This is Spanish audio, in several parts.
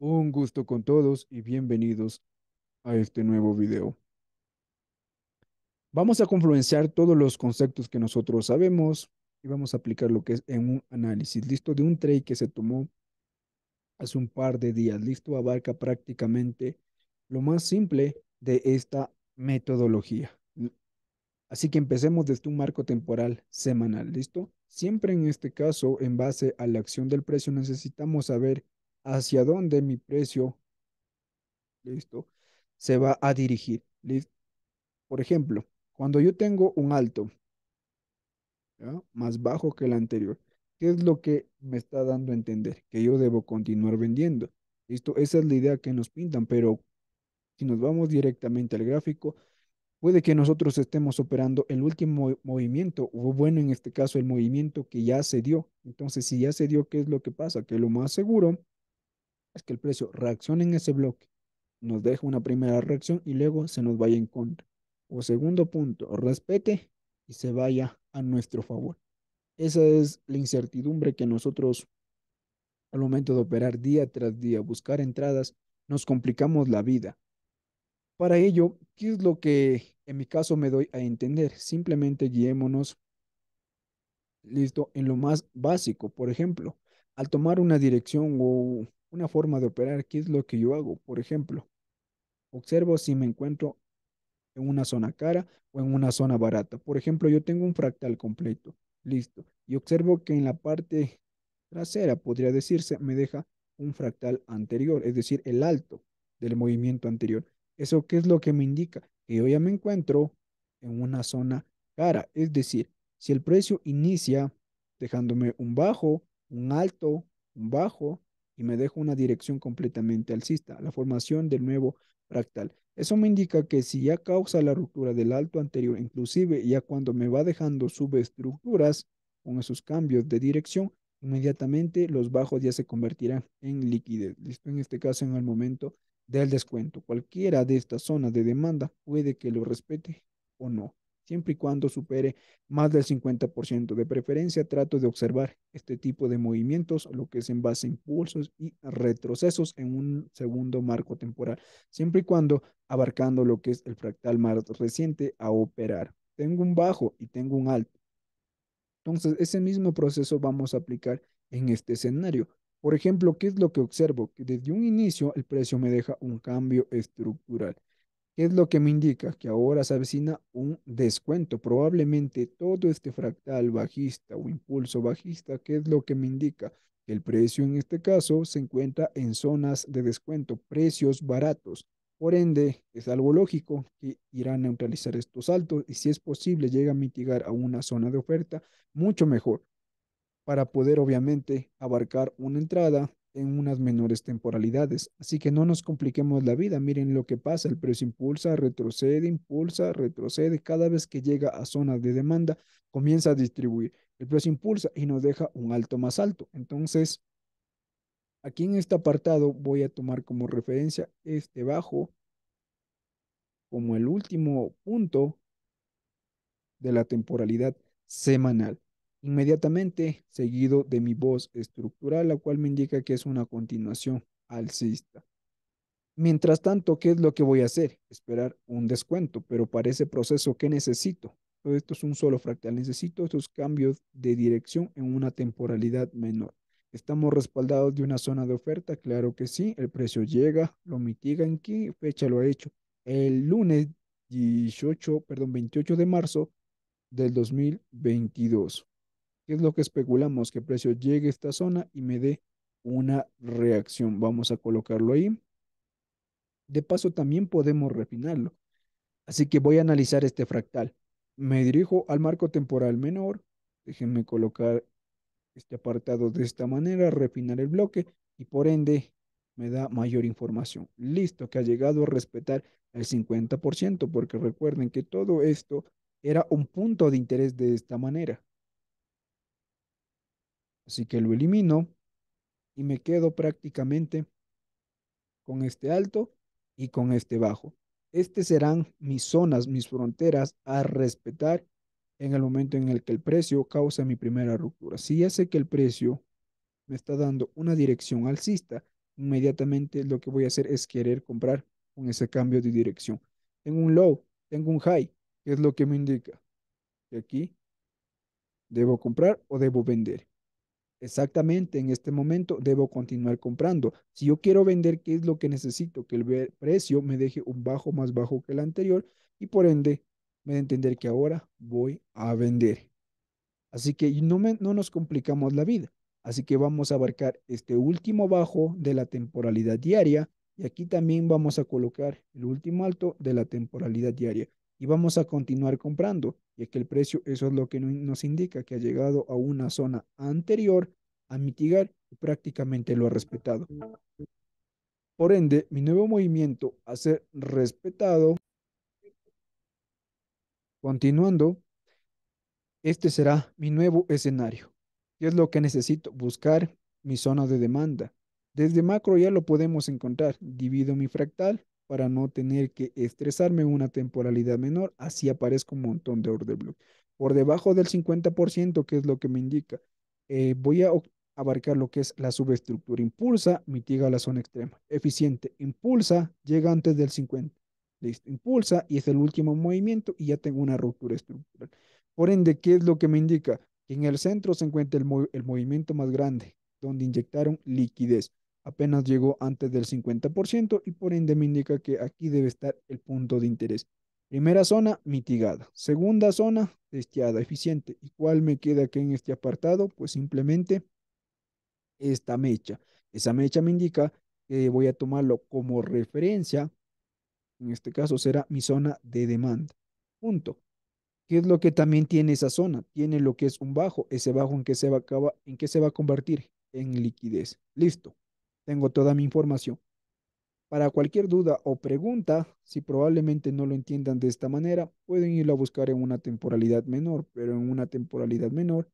Un gusto con todos y bienvenidos a este nuevo video. Vamos a confluenciar todos los conceptos que nosotros sabemos y vamos a aplicar lo que es en un análisis. Listo, de un trade que se tomó hace un par de días. Listo, abarca prácticamente lo más simple de esta metodología. Así que empecemos desde un marco temporal semanal. ¿Listo? Siempre en este caso, en base a la acción del precio, necesitamos saber hacia dónde mi precio, listo, se va a dirigir. ¿listo? Por ejemplo, cuando yo tengo un alto más bajo que el anterior, ¿qué es lo que me está dando a entender? Que yo debo continuar vendiendo. ¿Listo? Esa es la idea que nos pintan, pero si nos vamos directamente al gráfico, puede que nosotros estemos operando el último movimiento, o bueno, en este caso el movimiento que ya se dio. Entonces, si ya se dio, ¿qué es lo que pasa? Que lo más seguro es que el precio reaccione en ese bloque, nos deja una primera reacción y luego se nos vaya en contra. O segundo punto, respete y se vaya a nuestro favor. Esa es la incertidumbre que nosotros al momento de operar día tras día, buscar entradas, nos complicamos la vida. Para ello, ¿qué es lo que en mi caso me doy a entender? Simplemente guiémonos, listo, en lo más básico. Por ejemplo, al tomar una dirección o una forma de operar, ¿qué es lo que yo hago, por ejemplo. Observo si me encuentro en una zona cara o en una zona barata. Por ejemplo, yo tengo un fractal completo, listo, y observo que en la parte trasera, podría decirse, me deja un fractal anterior, es decir, el alto del movimiento anterior. ¿Eso qué es lo que me indica? Que yo ya me encuentro en una zona cara, es decir, si el precio inicia dejándome un bajo, un alto, un bajo, y me dejo una dirección completamente alcista, la formación del nuevo fractal. Eso me indica que si ya causa la ruptura del alto anterior, inclusive ya cuando me va dejando subestructuras con esos cambios de dirección, inmediatamente los bajos ya se convertirán en liquidez, listo en este caso en el momento del descuento. Cualquiera de estas zonas de demanda puede que lo respete o no siempre y cuando supere más del 50%. De preferencia, trato de observar este tipo de movimientos, lo que es en base a impulsos y retrocesos en un segundo marco temporal, siempre y cuando abarcando lo que es el fractal más reciente a operar. Tengo un bajo y tengo un alto. Entonces, ese mismo proceso vamos a aplicar en este escenario. Por ejemplo, ¿qué es lo que observo? Que desde un inicio el precio me deja un cambio estructural. ¿Qué es lo que me indica? Que ahora se avecina un descuento. Probablemente todo este fractal bajista o impulso bajista, ¿qué es lo que me indica? Que el precio en este caso se encuentra en zonas de descuento, precios baratos. Por ende, es algo lógico que irán a neutralizar estos altos y si es posible llega a mitigar a una zona de oferta, mucho mejor para poder obviamente abarcar una entrada en unas menores temporalidades. Así que no nos compliquemos la vida. Miren lo que pasa. El precio impulsa, retrocede, impulsa, retrocede. Cada vez que llega a zonas de demanda, comienza a distribuir. El precio impulsa y nos deja un alto más alto. Entonces, aquí en este apartado voy a tomar como referencia este bajo como el último punto de la temporalidad semanal inmediatamente seguido de mi voz estructural, la cual me indica que es una continuación alcista. Mientras tanto, ¿qué es lo que voy a hacer? Esperar un descuento, pero para ese proceso, ¿qué necesito? Todo esto es un solo fractal. Necesito esos cambios de dirección en una temporalidad menor. ¿Estamos respaldados de una zona de oferta? Claro que sí. El precio llega, lo mitiga. ¿En qué fecha lo ha hecho? El lunes 18, perdón, 28 de marzo del 2022. ¿Qué es lo que especulamos? Que el precio llegue a esta zona y me dé una reacción. Vamos a colocarlo ahí. De paso, también podemos refinarlo. Así que voy a analizar este fractal. Me dirijo al marco temporal menor. Déjenme colocar este apartado de esta manera, refinar el bloque y por ende me da mayor información. Listo, que ha llegado a respetar el 50%, porque recuerden que todo esto era un punto de interés de esta manera. Así que lo elimino y me quedo prácticamente con este alto y con este bajo. Estas serán mis zonas, mis fronteras a respetar en el momento en el que el precio causa mi primera ruptura. Si ya sé que el precio me está dando una dirección alcista, inmediatamente lo que voy a hacer es querer comprar con ese cambio de dirección. Tengo un low, tengo un high, que es lo que me indica que aquí debo comprar o debo vender. Exactamente, en este momento debo continuar comprando. Si yo quiero vender, ¿qué es lo que necesito? Que el precio me deje un bajo más bajo que el anterior y por ende me de entender que ahora voy a vender. Así que no, no nos complicamos la vida. Así que vamos a abarcar este último bajo de la temporalidad diaria y aquí también vamos a colocar el último alto de la temporalidad diaria y vamos a continuar comprando, ya que el precio eso es lo que nos indica que ha llegado a una zona anterior a mitigar y prácticamente lo ha respetado. Por ende, mi nuevo movimiento a ser respetado, continuando, este será mi nuevo escenario. Y es lo que necesito, buscar mi zona de demanda. Desde macro ya lo podemos encontrar. Divido mi fractal para no tener que estresarme en una temporalidad menor, así aparezco un montón de order block. Por debajo del 50%, que es lo que me indica, eh, voy a abarcar lo que es la subestructura. Impulsa, mitiga la zona extrema. Eficiente, impulsa, llega antes del 50. Listo, impulsa y es el último movimiento y ya tengo una ruptura estructural. Por ende, ¿qué es lo que me indica? Que en el centro se encuentra el movimiento más grande, donde inyectaron liquidez apenas llegó antes del 50% y por ende me indica que aquí debe estar el punto de interés. Primera zona, mitigada. Segunda zona, testeada, eficiente. ¿Y cuál me queda aquí en este apartado? Pues simplemente esta mecha. Esa mecha me indica que voy a tomarlo como referencia. En este caso será mi zona de demanda. Punto. ¿Qué es lo que también tiene esa zona? Tiene lo que es un bajo. Ese bajo en que se va, en se va a convertir en liquidez. Listo tengo toda mi información. Para cualquier duda o pregunta, si probablemente no lo entiendan de esta manera, pueden irlo a buscar en una temporalidad menor, pero en una temporalidad menor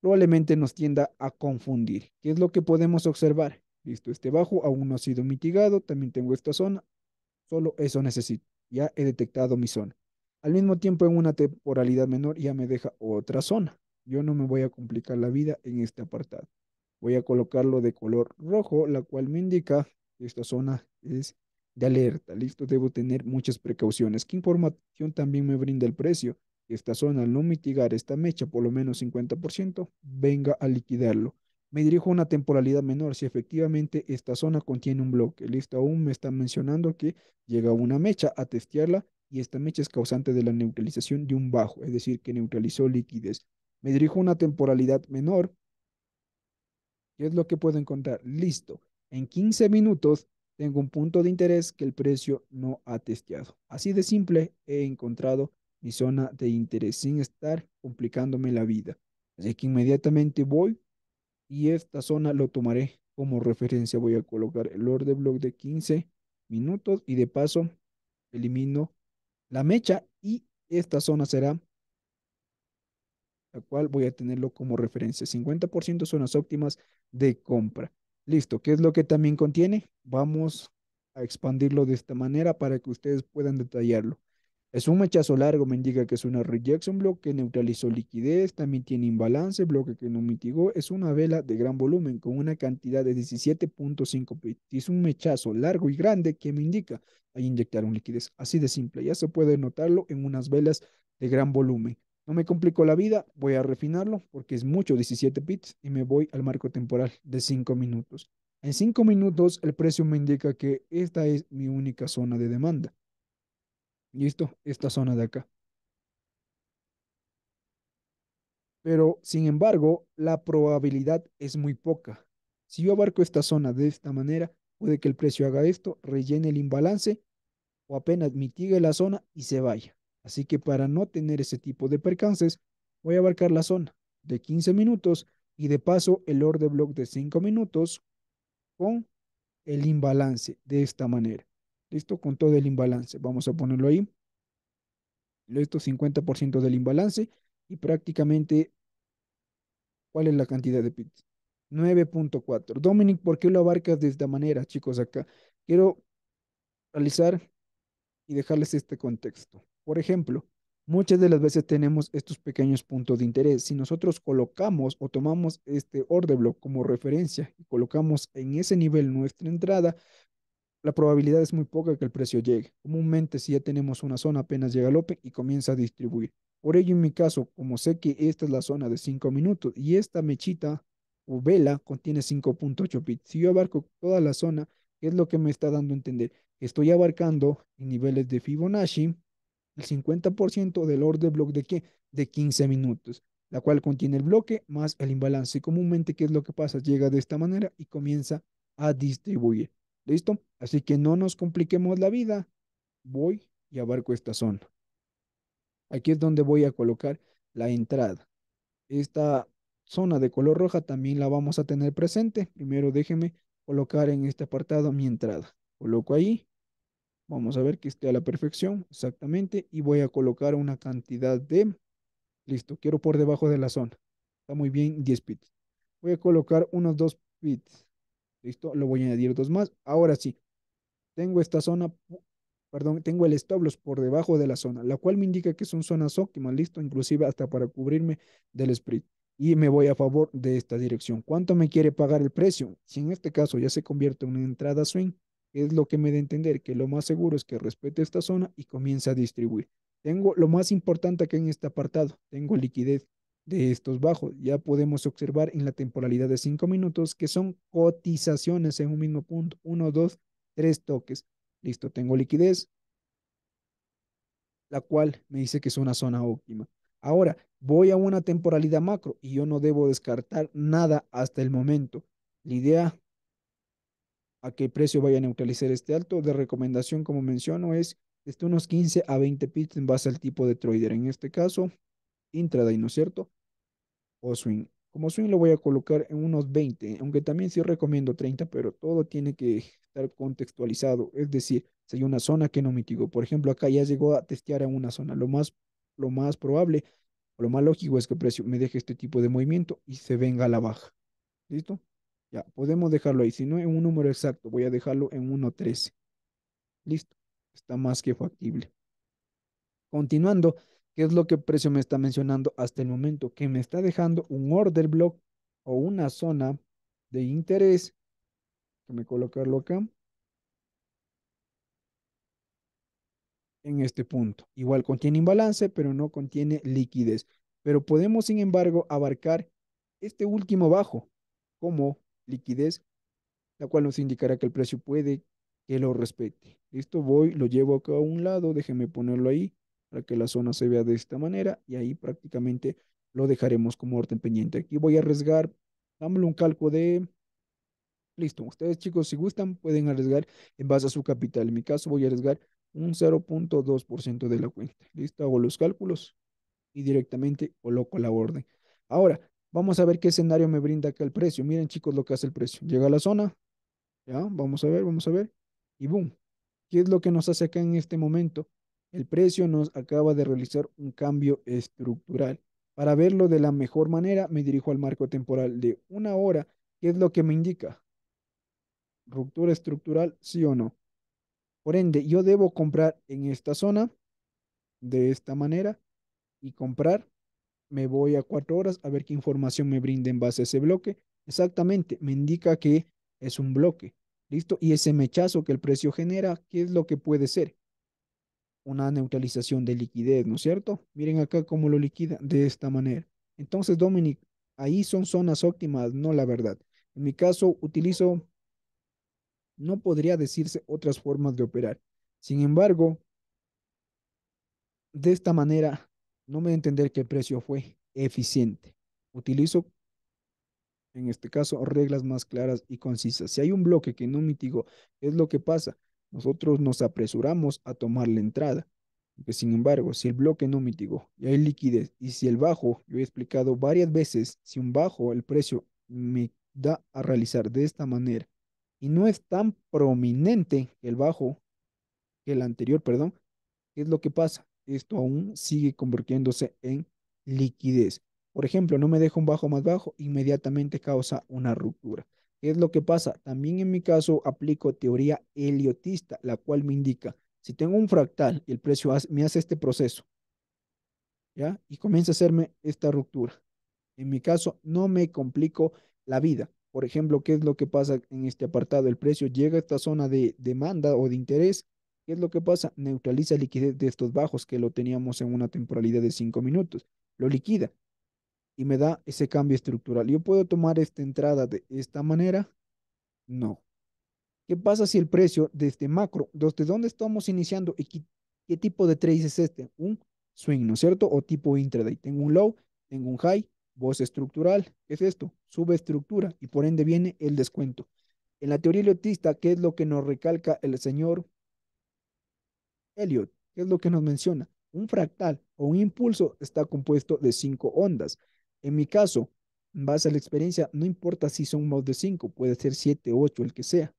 probablemente nos tienda a confundir. ¿Qué es lo que podemos observar? Listo, este bajo aún no ha sido mitigado, también tengo esta zona, solo eso necesito, ya he detectado mi zona. Al mismo tiempo, en una temporalidad menor ya me deja otra zona. Yo no me voy a complicar la vida en este apartado voy a colocarlo de color rojo, la cual me indica que esta zona es de alerta. Listo, debo tener muchas precauciones. ¿Qué información también me brinda el precio? Esta zona, al no mitigar esta mecha por lo menos 50%, venga a liquidarlo. Me dirijo a una temporalidad menor si efectivamente esta zona contiene un bloque. Listo, aún me está mencionando que llega una mecha a testearla y esta mecha es causante de la neutralización de un bajo, es decir, que neutralizó liquidez. Me dirijo a una temporalidad menor ¿Qué es lo que puedo encontrar? Listo. En 15 minutos tengo un punto de interés que el precio no ha testeado. Así de simple he encontrado mi zona de interés sin estar complicándome la vida. Así que inmediatamente voy y esta zona lo tomaré como referencia. Voy a colocar el order block de 15 minutos y de paso elimino la mecha y esta zona será la cual voy a tenerlo como referencia. 50% zonas óptimas, de compra. Listo, ¿qué es lo que también contiene? Vamos a expandirlo de esta manera para que ustedes puedan detallarlo. Es un mechazo largo, me indica que es una rejection block que neutralizó liquidez, también tiene imbalance, bloque que no mitigó, es una vela de gran volumen con una cantidad de 17.5 bits. Es un mechazo largo y grande que me indica inyectar un liquidez. Así de simple, ya se puede notarlo en unas velas de gran volumen. No me complicó la vida, voy a refinarlo porque es mucho 17 bits y me voy al marco temporal de 5 minutos. En 5 minutos el precio me indica que esta es mi única zona de demanda. ¿Listo? Esta zona de acá. Pero, sin embargo, la probabilidad es muy poca. Si yo abarco esta zona de esta manera, puede que el precio haga esto, rellene el imbalance o apenas mitigue la zona y se vaya. Así que para no tener ese tipo de percances, voy a abarcar la zona de 15 minutos y de paso el order block de 5 minutos con el imbalance de esta manera. ¿Listo? Con todo el imbalance. Vamos a ponerlo ahí. Listo, 50% del imbalance y prácticamente, ¿cuál es la cantidad de pits? 9.4. Dominic, ¿por qué lo abarcas de esta manera, chicos, acá? Quiero realizar y dejarles este contexto. Por ejemplo, muchas de las veces tenemos estos pequeños puntos de interés. Si nosotros colocamos o tomamos este order block como referencia y colocamos en ese nivel nuestra entrada, la probabilidad es muy poca que el precio llegue. Comúnmente si ya tenemos una zona apenas llega al open y comienza a distribuir. Por ello en mi caso, como sé que esta es la zona de 5 minutos y esta mechita o vela contiene 5.8 bits, si yo abarco toda la zona, ¿qué es lo que me está dando a entender? Estoy abarcando niveles de Fibonacci, el 50% del order block de qué? De 15 minutos, la cual contiene el bloque más el imbalance. Y comúnmente, ¿qué es lo que pasa? Llega de esta manera y comienza a distribuir. ¿Listo? Así que no nos compliquemos la vida. Voy y abarco esta zona. Aquí es donde voy a colocar la entrada. Esta zona de color roja también la vamos a tener presente. Primero déjeme colocar en este apartado mi entrada. Coloco ahí Vamos a ver que esté a la perfección, exactamente, y voy a colocar una cantidad de, listo, quiero por debajo de la zona. Está muy bien, 10 bits. Voy a colocar unos 2 bits. Listo, lo voy a añadir dos más. Ahora sí, tengo esta zona, perdón, tengo el establos por debajo de la zona, la cual me indica que son zonas óptimas, listo, inclusive hasta para cubrirme del split. Y me voy a favor de esta dirección. ¿Cuánto me quiere pagar el precio? Si en este caso ya se convierte en una entrada swing, es lo que me da a entender que lo más seguro es que respete esta zona y comience a distribuir. Tengo lo más importante aquí en este apartado, tengo liquidez de estos bajos. Ya podemos observar en la temporalidad de 5 minutos que son cotizaciones en un mismo punto, 1, 2, 3 toques. Listo, tengo liquidez, la cual me dice que es una zona óptima. Ahora, voy a una temporalidad macro y yo no debo descartar nada hasta el momento. La idea a qué precio vaya a neutralizar este alto. De recomendación, como menciono, es desde unos 15 a 20 pips en base al tipo de trader. En este caso, intraday, ¿no es cierto? O swing. Como swing lo voy a colocar en unos 20, aunque también sí recomiendo 30, pero todo tiene que estar contextualizado. Es decir, si hay una zona que no mitigó. Por ejemplo, acá ya llegó a testear en una zona. Lo más, lo más probable, lo más lógico es que el precio me deje este tipo de movimiento y se venga a la baja. ¿Listo? Ya, podemos dejarlo ahí. Si no en un número exacto, voy a dejarlo en 1.13. Listo. Está más que factible. Continuando, ¿qué es lo que el precio me está mencionando hasta el momento? Que me está dejando un order block o una zona de interés. Déjame colocarlo acá. En este punto. Igual contiene imbalance, pero no contiene liquidez. Pero podemos, sin embargo, abarcar este último bajo como liquidez, la cual nos indicará que el precio puede que lo respete. Listo, voy, lo llevo acá a un lado, déjeme ponerlo ahí para que la zona se vea de esta manera y ahí prácticamente lo dejaremos como orden pendiente. Aquí voy a arriesgar, dámosle un calco de... Listo, ustedes chicos si gustan pueden arriesgar en base a su capital. En mi caso voy a arriesgar un 0.2% de la cuenta. Listo, hago los cálculos y directamente coloco la orden. Ahora, Vamos a ver qué escenario me brinda acá el precio. Miren, chicos, lo que hace el precio. Llega a la zona. Ya, vamos a ver, vamos a ver. Y boom. ¿Qué es lo que nos hace acá en este momento? El precio nos acaba de realizar un cambio estructural. Para verlo de la mejor manera, me dirijo al marco temporal de una hora. ¿Qué es lo que me indica? ¿Ruptura estructural, sí o no? Por ende, yo debo comprar en esta zona, de esta manera, y comprar me voy a cuatro horas a ver qué información me brinda en base a ese bloque. Exactamente, me indica que es un bloque. ¿Listo? Y ese mechazo que el precio genera, ¿qué es lo que puede ser? Una neutralización de liquidez, ¿no es cierto? Miren acá cómo lo liquida de esta manera. Entonces, Dominic, ahí son zonas óptimas, no la verdad. En mi caso, utilizo, no podría decirse otras formas de operar. Sin embargo, de esta manera no me entender que el precio fue eficiente. Utilizo, en este caso, reglas más claras y concisas. Si hay un bloque que no mitigó, es lo que pasa? Nosotros nos apresuramos a tomar la entrada. Que sin embargo, si el bloque no mitigó y hay liquidez, y si el bajo, yo he explicado varias veces, si un bajo el precio me da a realizar de esta manera y no es tan prominente el bajo, que el anterior, perdón, ¿qué es lo que pasa? esto aún sigue convirtiéndose en liquidez. Por ejemplo, no me dejo un bajo más bajo, inmediatamente causa una ruptura. ¿Qué es lo que pasa? También en mi caso aplico teoría heliotista, la cual me indica, si tengo un fractal y el precio me hace este proceso, ¿ya? Y comienza a hacerme esta ruptura. En mi caso, no me complico la vida. Por ejemplo, ¿qué es lo que pasa en este apartado? El precio llega a esta zona de demanda o de interés, ¿Qué es lo que pasa? Neutraliza liquidez de estos bajos que lo teníamos en una temporalidad de 5 minutos. Lo liquida y me da ese cambio estructural. ¿Yo puedo tomar esta entrada de esta manera? No. ¿Qué pasa si el precio de este macro, desde este, dónde estamos iniciando qué, tipo de trade es este? Un swing, ¿no es cierto? O tipo intraday. Tengo un low, tengo un high, voz estructural. ¿Qué es esto? Subestructura y por ende viene el descuento. En la teoría elotista, ¿qué es lo que nos recalca el señor Elliot, ¿qué es lo que nos menciona. Un fractal o un impulso está compuesto de cinco ondas. En mi caso, en base a la experiencia, no importa si son más de cinco, puede ser siete, ocho, el que sea.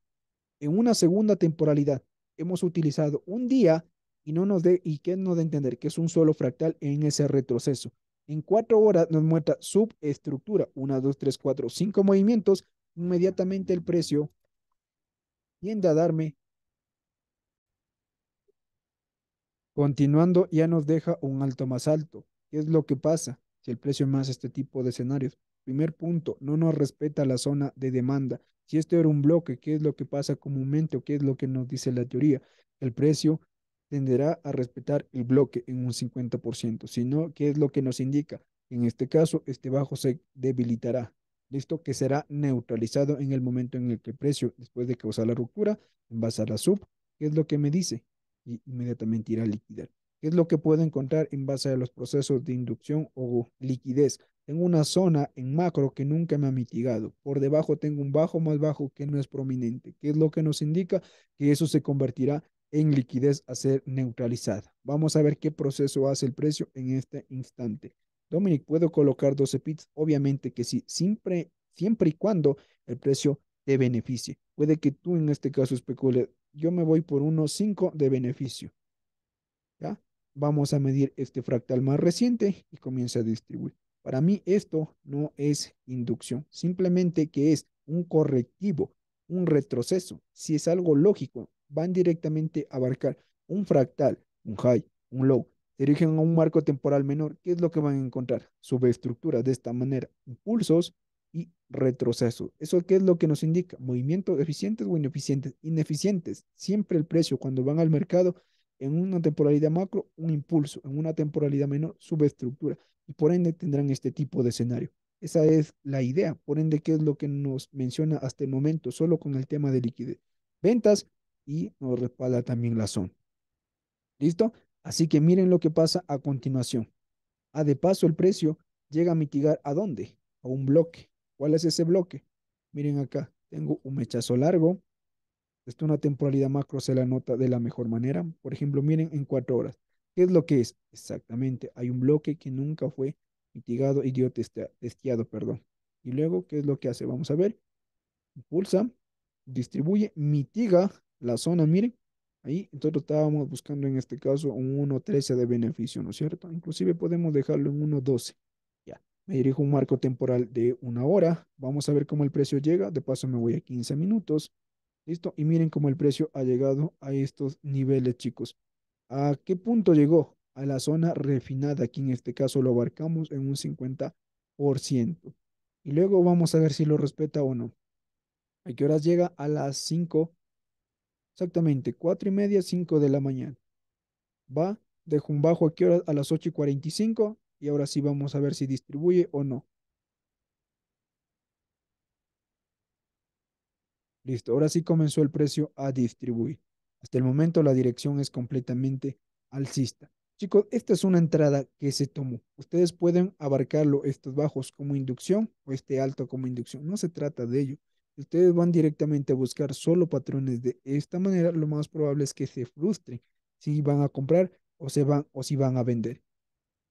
En una segunda temporalidad, hemos utilizado un día y no nos dé, y que no de entender que es un solo fractal en ese retroceso. En cuatro horas nos muestra subestructura, una, dos, tres, cuatro, cinco movimientos. Inmediatamente el precio tiende a darme Continuando, ya nos deja un alto más alto. ¿Qué es lo que pasa si el precio más este tipo de escenarios? Primer punto, no nos respeta la zona de demanda. Si esto era un bloque, ¿qué es lo que pasa comúnmente o qué es lo que nos dice la teoría? El precio tenderá a respetar el bloque en un 50%, Si no, ¿qué es lo que nos indica? En este caso, este bajo se debilitará. Listo, que será neutralizado en el momento en el que el precio, después de causar la ruptura, en base a la sub, ¿qué es lo que me dice? y inmediatamente irá a liquidar. ¿Qué es lo que puedo encontrar en base a los procesos de inducción o liquidez? Tengo una zona en macro que nunca me ha mitigado. Por debajo tengo un bajo más bajo que no es prominente. ¿Qué es lo que nos indica? Que eso se convertirá en liquidez a ser neutralizada. Vamos a ver qué proceso hace el precio en este instante. Dominic, ¿puedo colocar 12 pips? Obviamente que sí, siempre, siempre y cuando el precio te beneficie. Puede que tú en este caso especules yo me voy por 1,5 de beneficio. ¿Ya? Vamos a medir este fractal más reciente y comienza a distribuir. Para mí esto no es inducción, simplemente que es un correctivo, un retroceso. Si es algo lógico, van directamente a abarcar un fractal, un high, un low. dirigen a un marco temporal menor. ¿Qué es lo que van a encontrar? Subestructura, de esta manera, impulsos y retroceso. ¿Eso qué es lo que nos indica? movimiento eficientes o ineficientes. Ineficientes, siempre el precio cuando van al mercado en una temporalidad macro, un impulso, en una temporalidad menor, subestructura. Y por ende tendrán este tipo de escenario. Esa es la idea. Por ende, ¿qué es lo que nos menciona hasta el momento solo con el tema de liquidez? Ventas y nos respalda también la zona. ¿Listo? Así que miren lo que pasa a continuación. A ah, de paso, el precio llega a mitigar a dónde? A un bloque ¿Cuál es ese bloque? Miren acá, tengo un mechazo largo. Esto una temporalidad macro se la nota de la mejor manera. Por ejemplo, miren en cuatro horas. ¿Qué es lo que es? Exactamente, hay un bloque que nunca fue mitigado y dio testeado, perdón. Y luego, ¿qué es lo que hace? Vamos a ver. Impulsa, distribuye, mitiga la zona, miren. Ahí nosotros estábamos buscando en este caso un 1.13 de beneficio, ¿no es cierto? Inclusive podemos dejarlo en 1.12. Me dirijo a un marco temporal de una hora. Vamos a ver cómo el precio llega. De paso me voy a 15 minutos. Listo. Y miren cómo el precio ha llegado a estos niveles, chicos. ¿A qué punto llegó? A la zona refinada. Aquí en este caso lo abarcamos en un 50%. Y luego vamos a ver si lo respeta o no. ¿A qué horas llega? A las 5. Exactamente. 4 y media, 5 de la mañana. Va. Dejo un bajo a qué horas? A las 8 y 45 y ahora sí vamos a ver si distribuye o no. Listo, ahora sí comenzó el precio a distribuir. Hasta el momento la dirección es completamente alcista. Chicos, esta es una entrada que se tomó. Ustedes pueden abarcarlo estos bajos como inducción o este alto como inducción. No se trata de ello. ustedes van directamente a buscar solo patrones de esta manera, lo más probable es que se frustren si van a comprar o, se van, o si van a vender.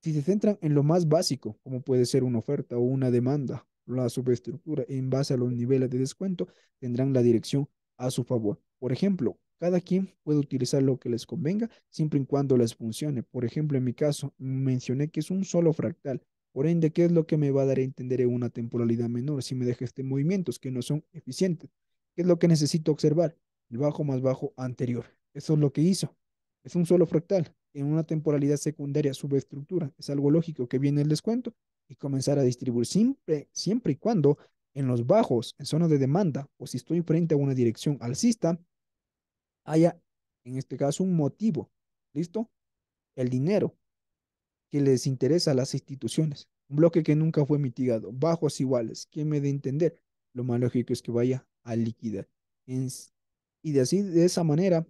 Si se centran en lo más básico, como puede ser una oferta o una demanda, la subestructura en base a los niveles de descuento tendrán la dirección a su favor. Por ejemplo, cada quien puede utilizar lo que les convenga siempre y cuando les funcione. Por ejemplo, en mi caso, mencioné que es un solo fractal. Por ende, ¿qué es lo que me va a dar a entender en una temporalidad menor si me deja este movimientos que no son eficientes? ¿Qué es lo que necesito observar? El bajo más bajo anterior. Eso es lo que hizo. Es un solo fractal en una temporalidad secundaria subestructura. Es algo lógico que viene el descuento y comenzar a distribuir siempre, siempre y cuando en los bajos, en zona de demanda, o si estoy frente a una dirección alcista, haya en este caso un motivo, ¿listo? El dinero que les interesa a las instituciones. Un bloque que nunca fue mitigado, bajos iguales, ¿quién me de entender? Lo más lógico es que vaya a liquidar. y de así, de esa manera,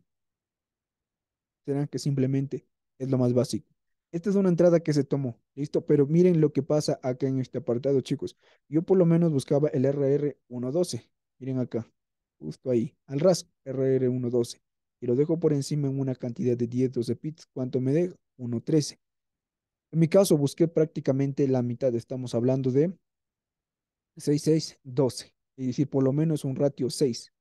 serán que simplemente es lo más básico. Esta es una entrada que se tomó, listo, pero miren lo que pasa acá en este apartado, chicos. Yo por lo menos buscaba el RR112, miren acá, justo ahí, al ras, RR112. Y lo dejo por encima en una cantidad de 10, 12 bits. ¿Cuánto me 1 1.13. En mi caso busqué prácticamente la mitad, estamos hablando de 6, 6, 12. Es decir, por lo menos un ratio 6.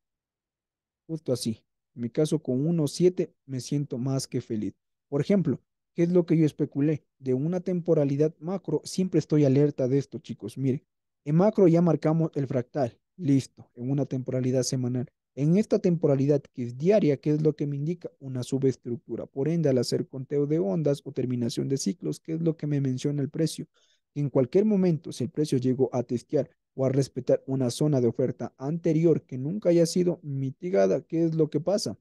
Justo así. En mi caso con 1.7 me siento más que feliz. Por ejemplo, ¿qué es lo que yo especulé? De una temporalidad macro, siempre estoy alerta de esto, chicos. Miren, en macro ya marcamos el fractal, listo, en una temporalidad semanal. En esta temporalidad que es diaria, ¿qué es lo que me indica? Una subestructura. Por ende, al hacer conteo de ondas o terminación de ciclos, ¿qué es lo que me menciona el precio? En cualquier momento, si el precio llegó a testear o a respetar una zona de oferta anterior que nunca haya sido mitigada, ¿qué es lo que pasa?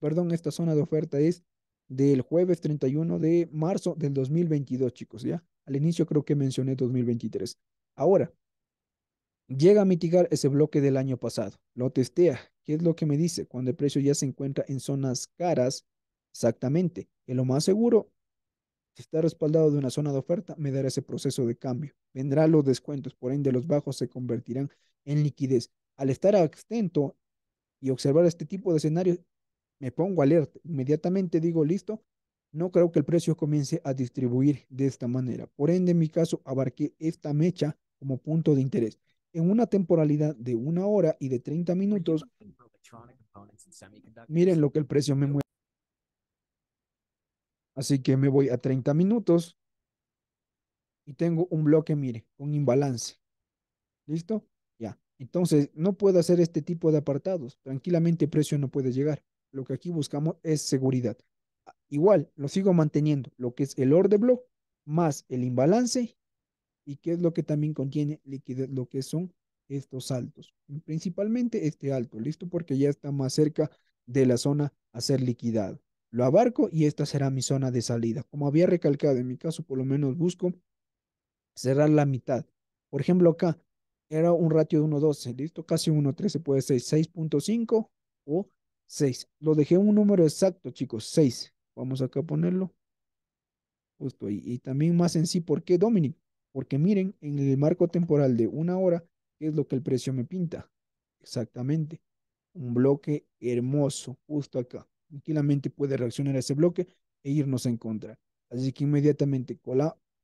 Perdón, esta zona de oferta es del jueves 31 de marzo del 2022, chicos, ¿ya? Al inicio creo que mencioné 2023. Ahora, llega a mitigar ese bloque del año pasado, lo testea. ¿Qué es lo que me dice? Cuando el precio ya se encuentra en zonas caras, exactamente, En lo más seguro, si está respaldado de una zona de oferta, me dará ese proceso de cambio. Vendrán los descuentos, por ende los bajos se convertirán en liquidez. Al estar extento y observar este tipo de escenarios, me pongo alerta, inmediatamente digo listo, no creo que el precio comience a distribuir de esta manera. Por ende, en mi caso, abarqué esta mecha como punto de interés. En una temporalidad de una hora y de 30 minutos, miren lo que el precio me mueve. Así que me voy a 30 minutos y tengo un bloque, mire, un imbalance. ¿Listo? Ya. Entonces, no puedo hacer este tipo de apartados. Tranquilamente el precio no puede llegar. Lo que aquí buscamos es seguridad. Igual, lo sigo manteniendo, lo que es el order block más el imbalance y qué es lo que también contiene liquidez, lo que son estos altos. Principalmente este alto, listo, porque ya está más cerca de la zona a ser liquidado. Lo abarco y esta será mi zona de salida. Como había recalcado, en mi caso por lo menos busco cerrar la mitad. Por ejemplo, acá era un ratio de 1.12, listo, casi 1.13, puede ser 6.5 o 6. Lo dejé un número exacto, chicos, 6. Vamos acá a ponerlo. Justo ahí. Y también más en sí, ¿por qué Dominic? Porque miren, en el marco temporal de una hora, es lo que el precio me pinta? Exactamente. Un bloque hermoso, justo acá. Tranquilamente puede reaccionar a ese bloque e irnos en contra. Así que inmediatamente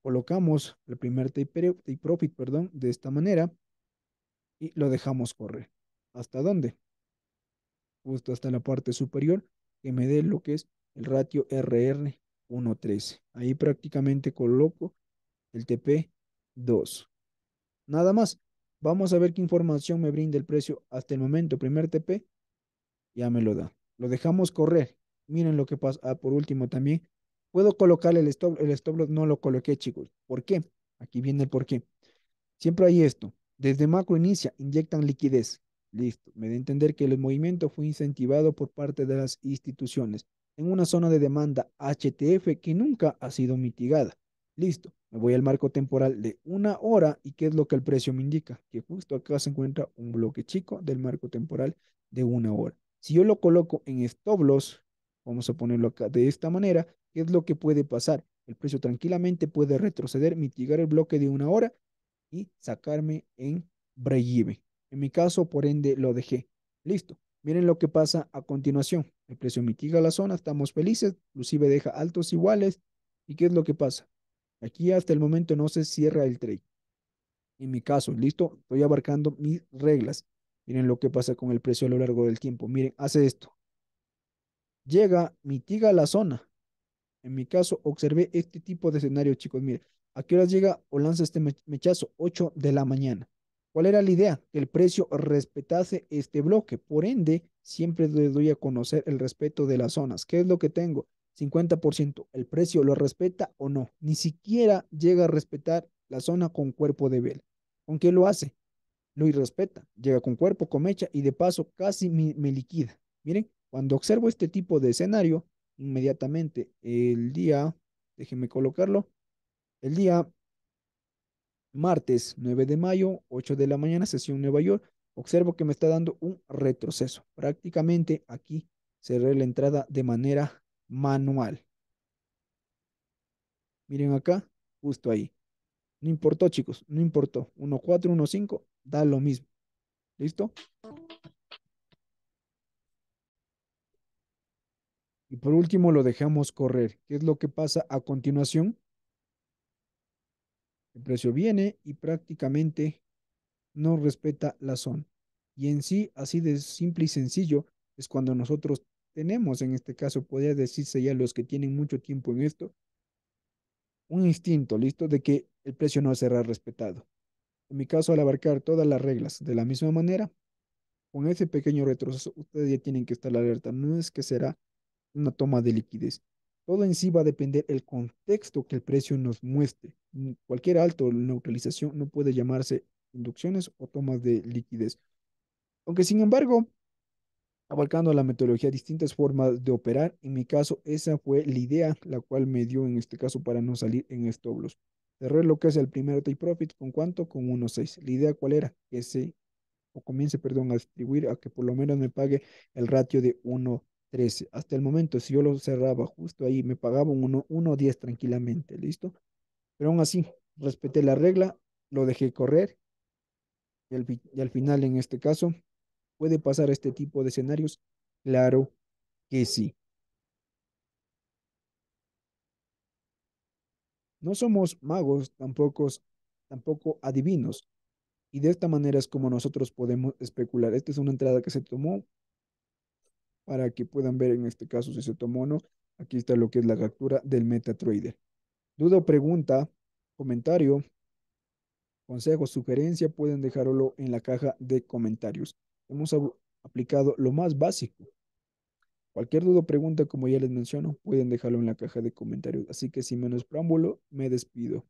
colocamos el primer take profit perdón, de esta manera y lo dejamos correr. ¿Hasta dónde? justo hasta la parte superior, que me dé lo que es el ratio RR 1.13. Ahí prácticamente coloco el TP 2. Nada más. Vamos a ver qué información me brinda el precio hasta el momento. Primer TP, ya me lo da. Lo dejamos correr. Miren lo que pasa. Ah, por último también. Puedo colocar el stop, el stop no lo coloqué, chicos. ¿Por qué? Aquí viene el por qué. Siempre hay esto. Desde macro inicia, inyectan liquidez. Listo, me da a entender que el movimiento fue incentivado por parte de las instituciones en una zona de demanda HTF que nunca ha sido mitigada. Listo, me voy al marco temporal de una hora y qué es lo que el precio me indica, que justo acá se encuentra un bloque chico del marco temporal de una hora. Si yo lo coloco en stop loss, vamos a ponerlo acá de esta manera, ¿qué es lo que puede pasar? El precio tranquilamente puede retroceder, mitigar el bloque de una hora y sacarme en break en mi caso, por ende, lo dejé. Listo. Miren lo que pasa a continuación. El precio mitiga la zona, estamos felices, inclusive deja altos iguales. ¿Y qué es lo que pasa? Aquí hasta el momento no se cierra el trade. En mi caso, listo, estoy abarcando mis reglas. Miren lo que pasa con el precio a lo largo del tiempo. Miren, hace esto. Llega, mitiga la zona. En mi caso, observé este tipo de escenario, chicos. Miren, ¿a qué horas llega o lanza este mechazo? 8 de la mañana. ¿Cuál era la idea? Que el precio respetase este bloque. Por ende, siempre le doy a conocer el respeto de las zonas. ¿Qué es lo que tengo? 50%. ¿El precio lo respeta o no? Ni siquiera llega a respetar la zona con cuerpo de vela. ¿Con qué lo hace? Lo irrespeta. Llega con cuerpo, comecha y de paso casi me, me liquida. Miren, cuando observo este tipo de escenario, inmediatamente el día, déjenme colocarlo, el día Martes 9 de mayo, 8 de la mañana, sesión Nueva York. Observo que me está dando un retroceso. Prácticamente aquí cerré la entrada de manera manual. Miren acá, justo ahí. No importó, chicos, no importó. 1-5, da lo mismo. ¿Listo? Y por último lo dejamos correr. ¿Qué es lo que pasa a continuación? El precio viene y prácticamente no respeta la zona. Y en sí, así de simple y sencillo, es cuando nosotros tenemos, en este caso, podría decirse ya los que tienen mucho tiempo en esto, un instinto, ¿listo? De que el precio no será respetado. En mi caso, al abarcar todas las reglas de la misma manera, con ese pequeño retroceso, ustedes ya tienen que estar alerta. No es que será una toma de liquidez. Todo en sí va a depender el contexto que el precio nos muestre cualquier alto neutralización no puede llamarse inducciones o tomas de liquidez. Aunque sin embargo, abarcando la metodología, distintas formas de operar, en mi caso esa fue la idea la cual me dio en este caso para no salir en loss, Cerré lo que es el primer take profit, ¿con cuánto? Con 1.6. ¿La idea cuál era? Que se, o comience, perdón, a distribuir a que por lo menos me pague el ratio de 1.13. Hasta el momento, si yo lo cerraba justo ahí, me pagaba un 1.10 tranquilamente, ¿listo? Pero aún así, respeté la regla, lo dejé correr y al, final, en este caso, ¿puede pasar este tipo de escenarios? Claro que sí. No somos magos, tampoco, tampoco adivinos. Y de esta manera es como nosotros podemos especular. Esta es una entrada que se tomó para que puedan ver en este caso si se tomó o no. Aquí está lo que es la captura del MetaTrader. Duda o pregunta, comentario, consejo, sugerencia, pueden dejarlo en la caja de comentarios. Hemos aplicado lo más básico. Cualquier duda o pregunta, como ya les menciono, pueden dejarlo en la caja de comentarios. Así que sin menos preámbulo, me despido.